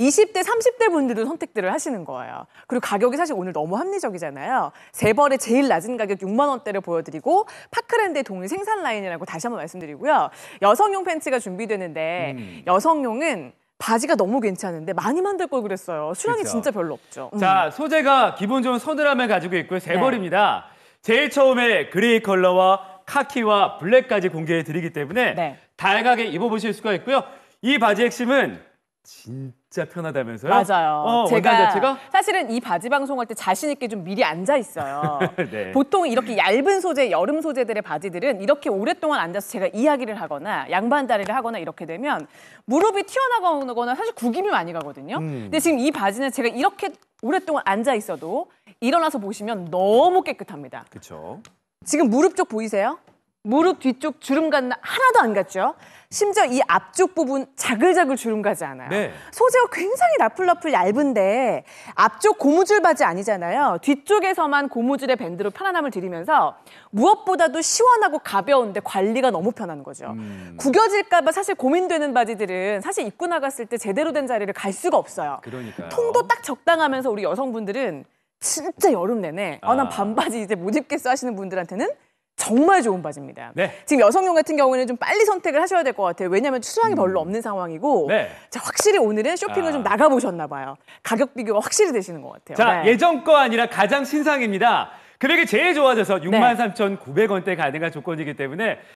20대, 30대 분들도 선택들을 하시는 거예요. 그리고 가격이 사실 오늘 너무 합리적이잖아요. 재벌의 제일 낮은 가격 6만 원대를 보여드리고 파크랜드의 동일 생산 라인이라고 다시 한번 말씀드리고요. 여성용 팬츠가 준비되는데 음. 여성용은 바지가 너무 괜찮은데 많이 만들 걸 그랬어요. 수량이 그렇죠. 진짜 별로 없죠. 음. 자, 소재가 기본적으로 서늘함을 가지고 있고요. 재벌입니다. 네. 제일 처음에 그레이 컬러와 카키와 블랙까지 공개해 드리기 때문에 네. 다양하게 입어보실 수가 있고요. 이 바지 핵심은 진짜 편하다면서요? 맞아요. 어, 제가 자체가? 사실은 이 바지 방송할 때 자신 있게 좀 미리 앉아 있어요. 네. 보통 이렇게 얇은 소재, 여름 소재들의 바지들은 이렇게 오랫동안 앉아서 제가 이야기를 하거나 양반 다리를 하거나 이렇게 되면 무릎이 튀어나가거나 사실 구김이 많이 가거든요. 음. 근데 지금 이 바지는 제가 이렇게 오랫동안 앉아 있어도 일어나서 보시면 너무 깨끗합니다. 그렇죠. 지금 무릎 쪽 보이세요? 무릎 뒤쪽 주름 간 하나도 안 갔죠. 심지어 이 앞쪽 부분 자글자글 주름 가지 않아요. 네. 소재가 굉장히 나풀나풀 얇은데 앞쪽 고무줄 바지 아니잖아요. 뒤쪽에서만 고무줄의 밴드로 편안함을 드리면서 무엇보다도 시원하고 가벼운데 관리가 너무 편한 거죠. 음. 구겨질까봐 사실 고민되는 바지들은 사실 입고 나갔을 때 제대로 된 자리를 갈 수가 없어요. 그러니까 통도 딱 적당하면서 우리 여성분들은 진짜 여름 내내 어, 아, 난 반바지 이제 못 입겠어 하시는 분들한테는 정말 좋은 바지입니다. 네. 지금 여성용 같은 경우에는 좀 빨리 선택을 하셔야 될 것 같아요. 왜냐하면 수량이 음. 별로 없는 상황이고 네. 자, 확실히 오늘은 쇼핑을 아. 좀 나가보셨나 봐요. 가격 비교가 확실히 되시는 것 같아요. 자, 네. 예전 거 아니라 가장 신상입니다. 금액이 제일 좋아져서 63,900원대 가능한 조건이기 때문에